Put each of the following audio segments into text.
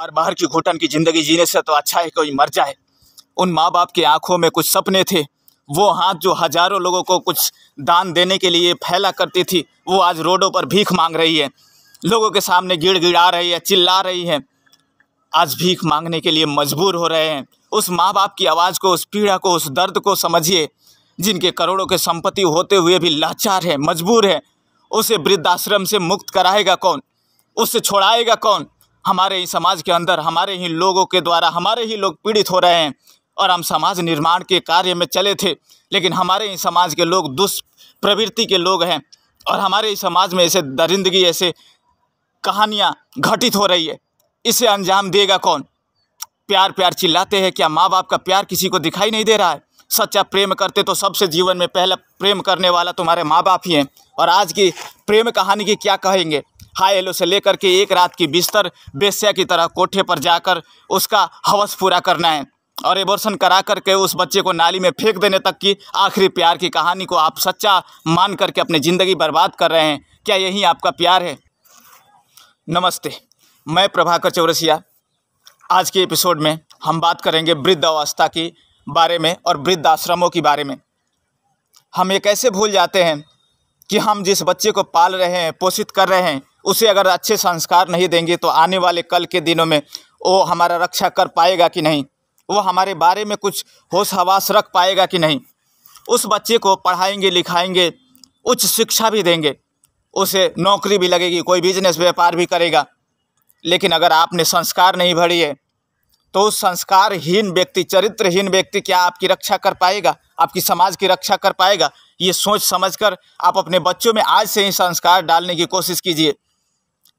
और बाहर की घुटन की ज़िंदगी जीने से तो अच्छा है कोई मर जाए उन माँ बाप की आंखों में कुछ सपने थे वो हाथ जो हजारों लोगों को कुछ दान देने के लिए फैला करती थी वो आज रोडों पर भीख मांग रही है लोगों के सामने गिड़ गिड़ा रही है चिल्ला रही है आज भीख मांगने के लिए मजबूर हो रहे हैं उस माँ बाप की आवाज़ को उस पीड़ा को उस दर्द को समझिए जिनके करोड़ों के संपत्ति होते हुए भी लाचार है मजबूर है उसे वृद्धाश्रम से मुक्त कराएगा कौन उसे छोड़ाएगा कौन हमारे ही समाज के अंदर हमारे ही लोगों के द्वारा हमारे ही लोग पीड़ित हो रहे हैं और हम समाज निर्माण के कार्य में चले थे लेकिन हमारे ही समाज के लोग दुष्प्रवृत्ति के लोग हैं और हमारे ही समाज में ऐसे दरिंदगी ऐसे कहानियाँ घटित हो रही है इसे अंजाम देगा कौन प्यार प्यार चिल्लाते हैं क्या माँ बाप का प्यार किसी को दिखाई नहीं दे रहा है सच्चा प्रेम करते तो सबसे जीवन में पहला प्रेम करने वाला तुम्हारे माँ बाप ही हैं और आज की प्रेम कहानी की क्या कहेंगे हाई एलो से लेकर के एक रात की बिस्तर बेस्या की तरह कोठे पर जाकर उसका हवस पूरा करना है और एबोर्सन करा करके उस बच्चे को नाली में फेंक देने तक की आखिरी प्यार की कहानी को आप सच्चा मान करके अपनी ज़िंदगी बर्बाद कर रहे हैं क्या यही आपका प्यार है नमस्ते मैं प्रभाकर चौरसिया आज के एपिसोड में हम बात करेंगे वृद्धावस्था की बारे में और वृद्ध आश्रमों के बारे में हम ये कैसे भूल जाते हैं कि हम जिस बच्चे को पाल रहे हैं पोषित कर रहे हैं उसे अगर अच्छे संस्कार नहीं देंगे तो आने वाले कल के दिनों में वो हमारा रक्षा कर पाएगा कि नहीं वो हमारे बारे में कुछ होश हवास रख पाएगा कि नहीं उस बच्चे को पढ़ाएंगे लिखाएंगे उच्च शिक्षा भी देंगे उसे नौकरी भी लगेगी कोई बिजनेस व्यापार भी करेगा लेकिन अगर आपने संस्कार नहीं भरी है तो संस्कारहीन व्यक्ति चरित्रहीन व्यक्ति क्या आपकी रक्षा कर पाएगा आपकी समाज की रक्षा कर पाएगा ये सोच समझकर आप अपने बच्चों में आज से ही संस्कार डालने की कोशिश कीजिए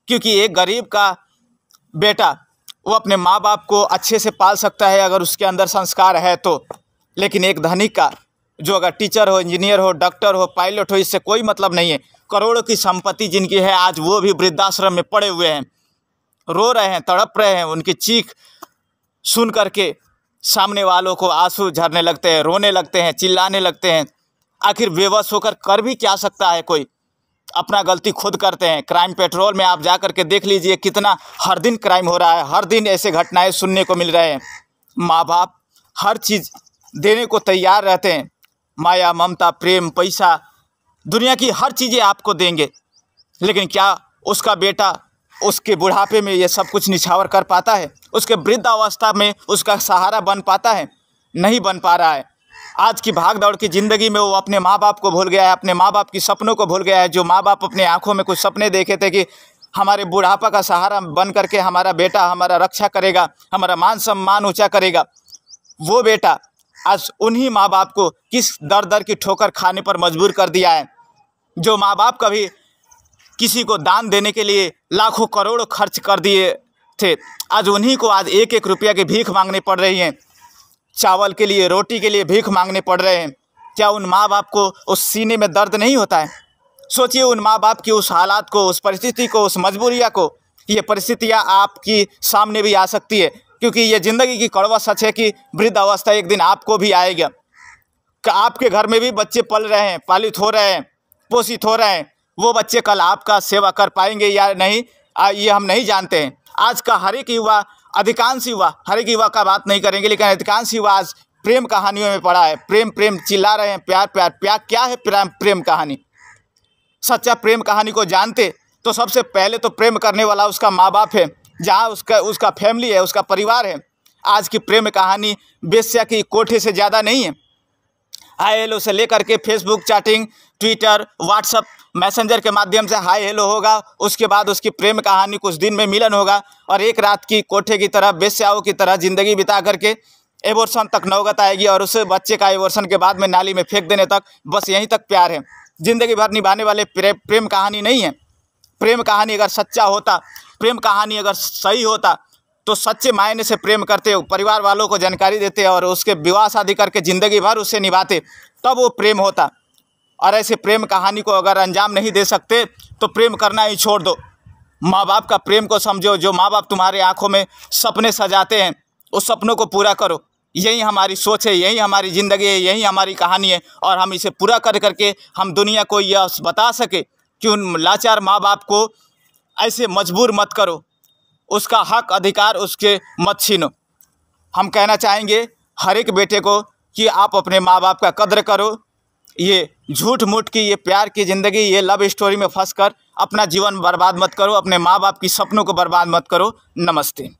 क्योंकि एक गरीब का बेटा वो अपने माँ बाप को अच्छे से पाल सकता है अगर उसके अंदर संस्कार है तो लेकिन एक धनी का जो अगर टीचर हो इंजीनियर हो डॉक्टर हो पायलट हो इससे कोई मतलब नहीं है करोड़ों की संपत्ति जिनकी है आज वो भी वृद्धाश्रम में पड़े हुए हैं रो रहे हैं तड़प रहे हैं उनकी चीख सुन करके सामने वालों को आंसू झरने लगते हैं रोने लगते हैं चिल्लाने लगते हैं आखिर बेबस होकर कर भी क्या सकता है कोई अपना गलती खुद करते हैं क्राइम पेट्रोल में आप जा कर के देख लीजिए कितना हर दिन क्राइम हो रहा है हर दिन ऐसे घटनाएं सुनने को मिल रहे हैं माँ बाप हर चीज़ देने को तैयार रहते हैं माया ममता प्रेम पैसा दुनिया की हर चीज़ें आपको देंगे लेकिन क्या उसका बेटा उसके बुढ़ापे में ये सब कुछ निछावर कर पाता है उसके वृद्धावस्था में उसका सहारा बन पाता है नहीं बन पा रहा है आज की भाग दौड़ की ज़िंदगी में वो अपने माँ बाप को भूल गया है अपने माँ बाप की सपनों को भूल गया है जो माँ बाप अपने आँखों में कुछ सपने देखे थे कि हमारे बुढ़ापा का सहारा बन करके हमारा बेटा हमारा रक्षा करेगा हमारा मान सम्मान ऊँचा करेगा वो बेटा आज उन्हीं माँ बाप को किस दर दर की ठोकर खाने पर मजबूर कर दिया है जो माँ बाप कभी किसी को दान देने के लिए लाखों करोड़ों खर्च कर दिए थे आज उन्हीं को आज एक एक रुपया की भीख मांगनी पड़ रही हैं चावल के लिए रोटी के लिए भीख मांगने पड़ रहे हैं क्या उन माँ बाप को उस सीने में दर्द नहीं होता है सोचिए उन माँ बाप की उस हालात को उस परिस्थिति को उस मजबूरिया को ये परिस्थितियाँ आपकी सामने भी आ सकती है क्योंकि ये ज़िंदगी की कड़वा सच है कि वृद्ध अवस्था एक दिन आपको भी आएगा आपके घर में भी बच्चे पल रहे हैं पालित हो रहे हैं पोषित हो रहे हैं वो बच्चे कल आपका सेवा कर पाएंगे या नहीं आ, ये हम नहीं जानते हैं आज का हर एक युवा अधिकांश युवा हर एक युवा का बात नहीं करेंगे लेकिन अधिकांश युवा आज प्रेम कहानियों में पड़ा है प्रेम प्रेम चिल्ला रहे हैं प्यार प्यार प्यार क्या है प्रेम प्रेम कहानी सच्चा प्रेम कहानी को जानते तो सबसे पहले तो प्रेम करने वाला उसका माँ बाप है जहाँ उसका उसका फैमिली है उसका परिवार है आज की प्रेम कहानी बेस्या की कोठे से ज़्यादा नहीं है हाय हेलो से लेकर के Facebook chatting Twitter WhatsApp Messenger के माध्यम से हाय हेलो होगा उसके बाद उसकी प्रेम कहानी कुछ दिन में मिलन होगा और एक रात की कोठे की तरह बेस्याओं की तरह ज़िंदगी बिता करके एबोर्सन तक नौगत आएगी और उस बच्चे का एबोर्सन के बाद में नाली में फेंक देने तक बस यहीं तक प्यार है ज़िंदगी भर निभाने वाले प्रे, प्रेम कहानी नहीं है प्रेम कहानी अगर सच्चा होता प्रेम कहानी अगर सही होता तो सच्चे मायने से प्रेम करते परिवार वालों को जानकारी देते और उसके विवाह शादी करके ज़िंदगी भर उससे निभाते तब वो प्रेम होता और ऐसे प्रेम कहानी को अगर अंजाम नहीं दे सकते तो प्रेम करना ही छोड़ दो माँ बाप का प्रेम को समझो जो माँ बाप तुम्हारे आँखों में सपने सजाते हैं उस सपनों को पूरा करो यही हमारी सोच है यही हमारी ज़िंदगी है यही हमारी कहानी है और हम इसे पूरा कर करके हम दुनिया को यह बता सके कि उन लाचार माँ बाप को ऐसे मजबूर मत करो उसका हक अधिकार उसके मत छीनो हम कहना चाहेंगे हर एक बेटे को कि आप अपने माँ बाप का कद्र करो ये झूठ मूठ की ये प्यार की ज़िंदगी ये लव स्टोरी में फंस कर अपना जीवन बर्बाद मत करो अपने माँ बाप की सपनों को बर्बाद मत करो नमस्ते